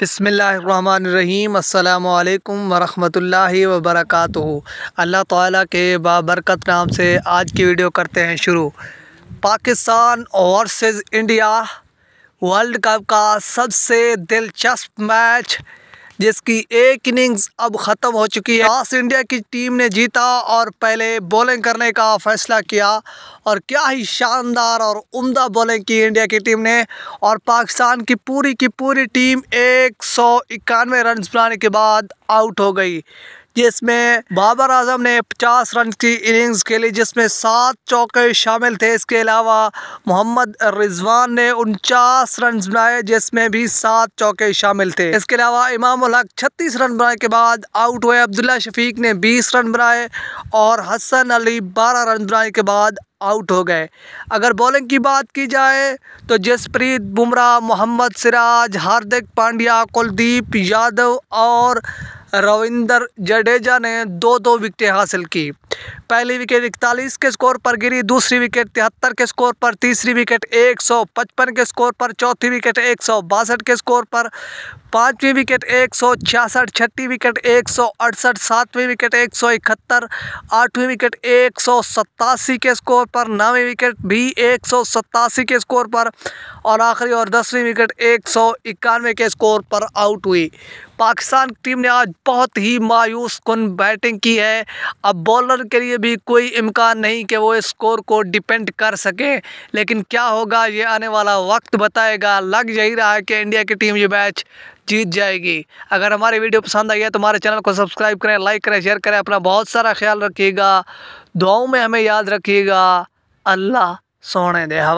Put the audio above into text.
बसमीम् अल्लाम वरहमतुल्लाहि वबरकातुहु अल्लाह ताला के बाबरकत नाम से आज की वीडियो करते हैं शुरू Pakistan versus India world cup का सबसे दिलचस्प मैच जिसकी एक इनिंग्स अब ख़त्म हो चुकी है टॉस इंडिया की टीम ने जीता और पहले बॉलिंग करने का फैसला किया और क्या ही शानदार और उम्दा बॉलिंग की इंडिया की टीम ने और पाकिस्तान की पूरी की पूरी टीम एक सौ इक्यानवे रन बनाने के बाद आउट हो गई जिसमें बाबर आजम ने 50 रन की इनिंग्स खेली जिसमें सात चौके शामिल थे इसके अलावा मोहम्मद रिजवान ने उनचास रन बनाए जिसमें भी सात चौके शामिल थे इसके अलावा इमाम हक छत्तीस रन बनाए के बाद आउट हुए अब्दुल्ला शफीक ने बीस रन बनाए और हसन अली बारह रन बनाए के बाद आउट हो गए अगर बॉलिंग की बात की जाए तो जसप्रीत बुमराह मोहम्मद सिराज हार्दिक पांड्या कुलदीप यादव और रविंदर जडेजा ने दो दो विकेटें हासिल की पहली विकेट इकतालीस के स्कोर पर गिरी दूसरी विकेट तिहत्तर के स्कोर पर तीसरी विकेट पचपन के स्कोर पर चौथी विकेट एक के स्कोर पर पाँचवीं विकेट एक सौ छियासठ छठी विकेट एक सौ अड़सठ सातवीं विकेट एक सौ इकहत्तर आठवीं विकेट एक सौ सत्तासी के स्कोर पर नौवीं विकेट भी एक सौ सत्तासी के स्कोर पर और आखिरी और दसवीं विकेट एक सौ इक्यानवे के स्कोर पर आउट हुई पाकिस्तान की टीम ने आज बहुत ही मायूस कन बैटिंग की है अब बॉलर के लिए भी कोई इम्कान नहीं कि वो स्कोर को डिपेंड कर सकें लेकिन क्या होगा ये आने वाला वक्त बताएगा लग यही रहा है कि इंडिया की टीम ये मैच जीत जाएगी अगर हमारे वीडियो पसंद आई है तो हमारे चैनल को सब्सक्राइब करें लाइक करें शेयर करें अपना बहुत सारा ख्याल रखिएगा दुआओं में हमें याद रखिएगा अल्लाह सोने दे हवा